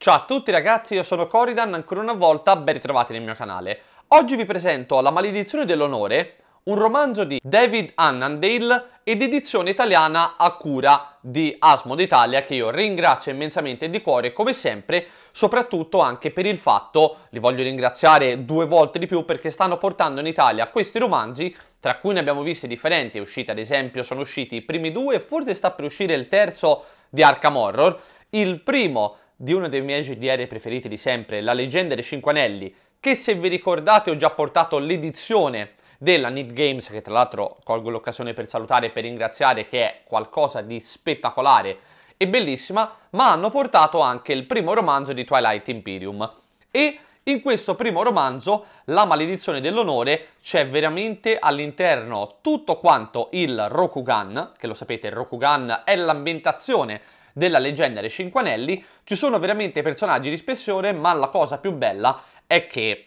Ciao a tutti ragazzi, io sono Coridan, ancora una volta ben ritrovati nel mio canale. Oggi vi presento La maledizione dell'onore, un romanzo di David Annandale ed edizione italiana a cura di Asmo d'Italia che io ringrazio immensamente di cuore come sempre, soprattutto anche per il fatto, li voglio ringraziare due volte di più perché stanno portando in Italia questi romanzi, tra cui ne abbiamo visti differenti, uscite ad esempio, sono usciti i primi due, forse sta per uscire il terzo di Arkham Horror, il primo di uno dei miei GDR preferiti di sempre, La leggenda dei Cinque Anelli, che se vi ricordate ho già portato l'edizione della Need Games, che tra l'altro colgo l'occasione per salutare e per ringraziare, che è qualcosa di spettacolare e bellissima, ma hanno portato anche il primo romanzo di Twilight Imperium. E in questo primo romanzo, La maledizione dell'onore, c'è veramente all'interno tutto quanto il Rokugan, che lo sapete, il Rokugan è l'ambientazione della leggenda dei Cinque Anelli, ci sono veramente personaggi di spessore, ma la cosa più bella è che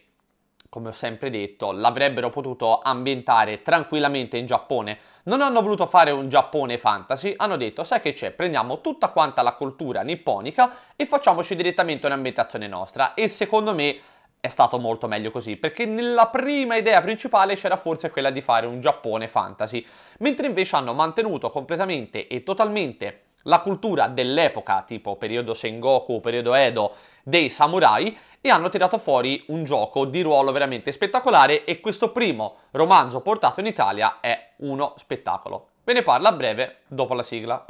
come ho sempre detto, l'avrebbero potuto ambientare tranquillamente in Giappone. Non hanno voluto fare un Giappone fantasy, hanno detto, sai che c'è, prendiamo tutta quanta la cultura nipponica e facciamoci direttamente un'ambientazione nostra. E secondo me è stato molto meglio così, perché nella prima idea principale c'era forse quella di fare un Giappone fantasy, mentre invece hanno mantenuto completamente e totalmente la cultura dell'epoca, tipo periodo Sengoku, periodo Edo, dei samurai, e hanno tirato fuori un gioco di ruolo veramente spettacolare e questo primo romanzo portato in Italia è uno spettacolo. Ve ne parla a breve dopo la sigla.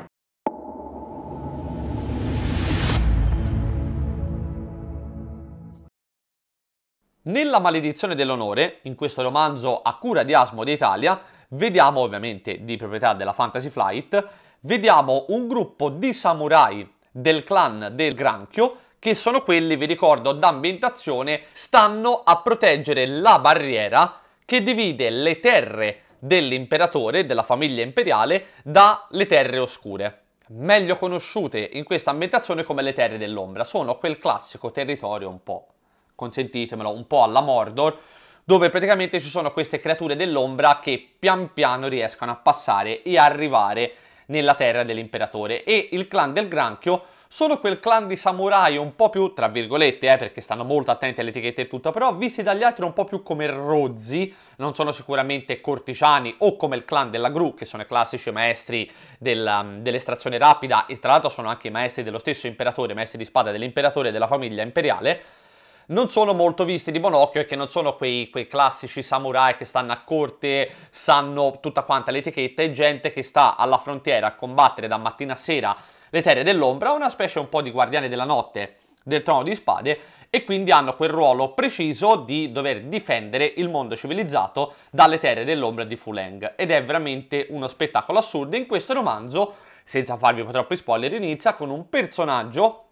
Nella Maledizione dell'Onore, in questo romanzo a cura di Asmo d'Italia, vediamo ovviamente di proprietà della Fantasy Flight, vediamo un gruppo di samurai del clan del granchio che sono quelli, vi ricordo, d'ambientazione, stanno a proteggere la barriera che divide le terre dell'imperatore, della famiglia imperiale, dalle terre oscure, meglio conosciute in questa ambientazione come le terre dell'ombra. Sono quel classico territorio un po', consentitemelo, un po' alla Mordor, dove praticamente ci sono queste creature dell'ombra che pian piano riescono a passare e arrivare nella terra dell'imperatore e il clan del granchio sono quel clan di samurai un po' più, tra virgolette, eh, perché stanno molto attenti alle etichette e tutto, però visti dagli altri un po' più come rozzi, non sono sicuramente cortigiani o come il clan della gru, che sono i classici maestri um, dell'estrazione rapida e tra l'altro sono anche i maestri dello stesso imperatore, maestri di spada dell'imperatore e della famiglia imperiale, non sono molto visti di buon occhio e che non sono quei, quei, classici samurai che stanno a corte, sanno tutta quanta l'etichetta, è gente che sta alla frontiera a combattere da mattina a sera le terre dell'ombra, una specie un po' di guardiani della notte del trono di spade e quindi hanno quel ruolo preciso di dover difendere il mondo civilizzato dalle terre dell'ombra di Fuleng ed è veramente uno spettacolo assurdo in questo romanzo senza farvi troppi spoiler inizia con un personaggio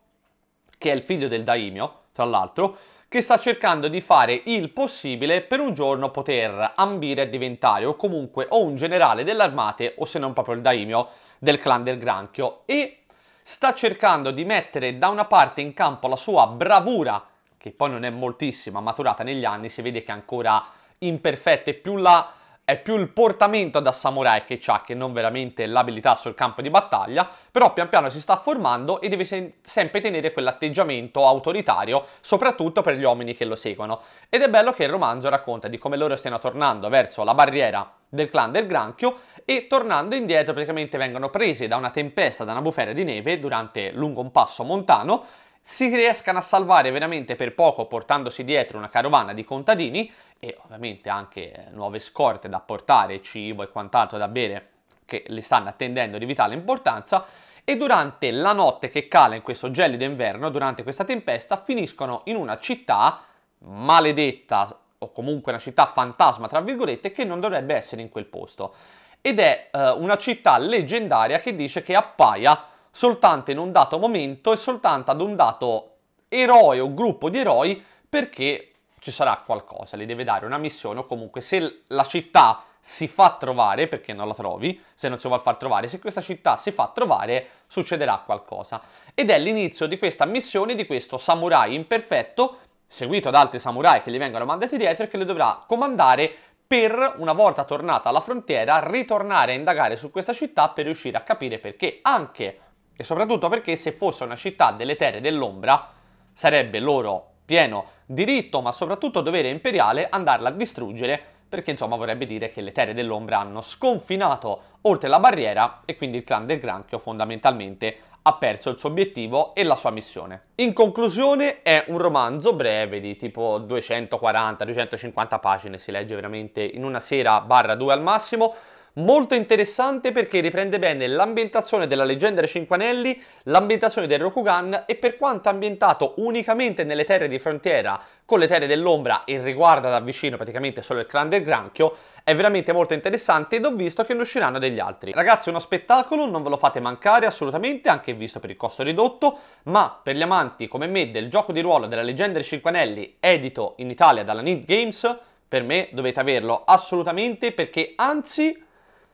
che è il figlio del daimyo tra l'altro, che sta cercando di fare il possibile per un giorno poter ambire a diventare o comunque o un generale dell'armate o se non proprio il daimio del clan del granchio e sta cercando di mettere da una parte in campo la sua bravura, che poi non è moltissima, maturata negli anni, si vede che è ancora imperfetta e più la è più il portamento da samurai che ha che non veramente l'abilità sul campo di battaglia, però pian piano si sta formando e deve se- sempre tenere quell'atteggiamento autoritario, soprattutto per gli uomini che lo seguono. Ed è bello che il romanzo racconta di come loro stiano tornando verso la barriera del clan del granchio e tornando indietro praticamente vengono presi da una tempesta, da una bufera di neve durante lungo un passo montano si riescano a salvare veramente per poco portandosi dietro una carovana di contadini e ovviamente anche eh, nuove scorte da portare, cibo e quant'altro da bere che le stanno attendendo di vitale importanza e durante la notte che cala in questo gelido inverno, durante questa tempesta, finiscono in una città maledetta o comunque una città fantasma, tra virgolette, che non dovrebbe essere in quel posto. Ed è eh, una città leggendaria che dice che appaia soltanto in un dato momento e soltanto ad un dato eroe o gruppo di eroi perché ci sarà qualcosa, le deve dare una missione o comunque se la città si fa trovare, perché non la trovi, se non si vuole far trovare, se questa città si fa trovare succederà qualcosa. Ed è l'inizio di questa missione di questo samurai imperfetto, seguito da altri samurai che gli vengono mandati dietro e che le dovrà comandare per, una volta tornata alla frontiera, ritornare a indagare su questa città per riuscire a capire perché, anche e soprattutto perché se fosse una città delle terre dell'ombra, sarebbe loro pieno diritto, ma soprattutto dovere imperiale, andarla a distruggere, perché insomma vorrebbe dire che le terre dell'ombra hanno sconfinato oltre la barriera e quindi il clan del granchio fondamentalmente ha perso il suo obiettivo e la sua missione. In conclusione è un romanzo breve di tipo 240-250 pagine, si legge veramente in una sera barra due al massimo, molto interessante perché riprende bene l'ambientazione della leggenda dei Cinque Anelli, l'ambientazione del Rokugan e per quanto ambientato unicamente nelle terre di frontiera con le terre dell'ombra e riguarda da vicino praticamente solo il clan del granchio, è veramente molto interessante ed ho visto che ne usciranno degli altri. Ragazzi, uno spettacolo, non ve lo fate mancare assolutamente, anche visto per il costo ridotto, ma per gli amanti come me del gioco di ruolo della leggenda dei Cinque Anelli, edito in Italia dalla Need Games, per me dovete averlo assolutamente perché anzi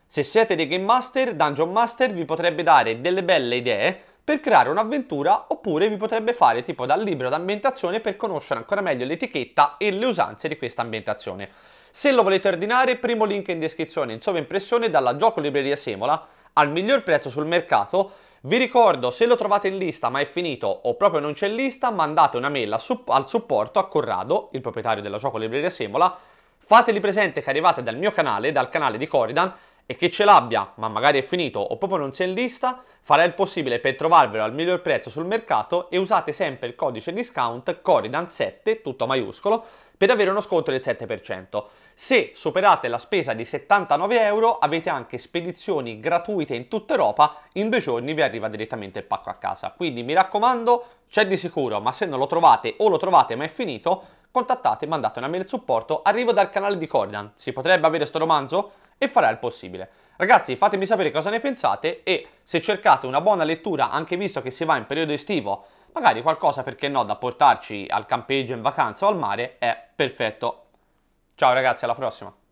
se siete dei Game Master, Dungeon Master vi potrebbe dare delle belle idee per creare un'avventura oppure vi potrebbe fare tipo dal libro d'ambientazione per conoscere ancora meglio l'etichetta e le usanze di questa ambientazione. Se lo volete ordinare, primo link in descrizione in sovraimpressione dalla Gioco Libreria Semola al miglior prezzo sul mercato. Vi ricordo, se lo trovate in lista ma è finito o proprio non c'è in lista, mandate una mail al supporto a Corrado, il proprietario della Gioco Libreria Semola. Fateli presente che arrivate dal mio canale, dal canale di Coridan, e che ce l'abbia, ma magari è finito o proprio non sia in lista, farà il possibile per trovarvelo al miglior prezzo sul mercato e usate sempre il codice discount Coridan7, tutto maiuscolo, per avere uno sconto del 7%. Se superate la spesa di 79 euro avete anche spedizioni gratuite in tutta Europa, in due giorni vi arriva direttamente il pacco a casa. Quindi mi raccomando, c'è di sicuro, ma se non lo trovate o lo trovate ma è finito, contattate, mandate una mail supporto, arrivo dal canale di CORIDAN. Si potrebbe avere sto romanzo? e farà il possibile. Ragazzi, fatemi sapere cosa ne pensate e se cercate una buona lettura, anche visto che si va in periodo estivo, magari qualcosa perché no da portarci al campeggio in vacanza o al mare, è perfetto. Ciao ragazzi, alla prossima!